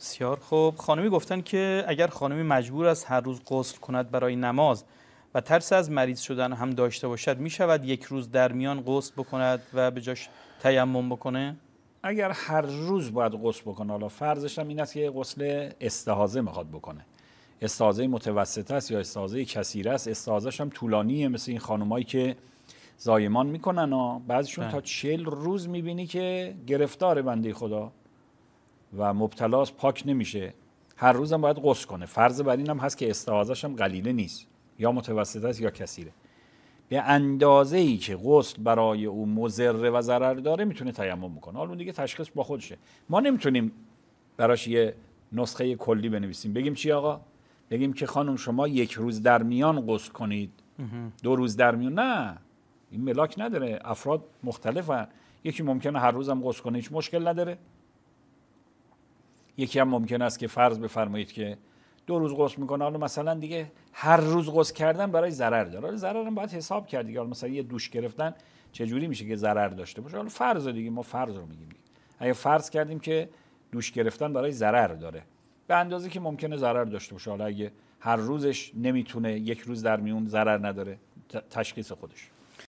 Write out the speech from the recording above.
بسیار خوب خانمی گفتن که اگر خانمی مجبور است هر روز غسل کند برای نماز و ترس از مریض شدن هم داشته باشد می شود یک روز در میان غسل بکند و به جاش تیمم بکنه اگر هر روز باید غسل بکنه حالا فرضش هم این است که غسل استحاضه میخواد بکنه استازه متوسط است یا استازه کثیر است استازش هم طولانیه مثل این خانمایی که زایمان میکنن و بعضیشون بله. تا چل روز میبینی که گرفتار بنده خدا و مبتلاس پاک نمیشه هر روزم باید قص کنه فرض بر اینم هست که استعاذش هم قلیله نیست یا متوسط است یا کثیره به اندازه ای که غسل برای او مضر و ضرر داره میتونه تیمم بکنه حالا دیگه تشخیص با خودشه ما نمیتونیم براش یه نسخه کلی بنویسیم بگیم چی آقا بگیم که خانم شما یک روز در میان غسل کنید دو روز در میان نه این ملاک نداره افراد مختلفن یکی ممکنه هر روزم غسل کنه هیچ مشکل نداره یکی هم ممکن است که فرض بفرمایید که دو روز غسل میکنه حالا مثلا دیگه هر روز غسل کردن برای ضرر داره حالا ضرر هم باید حساب کرد دیگه حالا مثلا یه دوش گرفتن چه جوری میشه که ضرر داشته باشه حالا فرض دیگه ما فرض رو میگیم اگه فرض کردیم که دوش گرفتن برای ضرر داره به اندازه که ممکنه ضرر داشته باشه حالا اگه هر روزش نمیتونه یک روز در میون ضرر نداره تشخیص خودش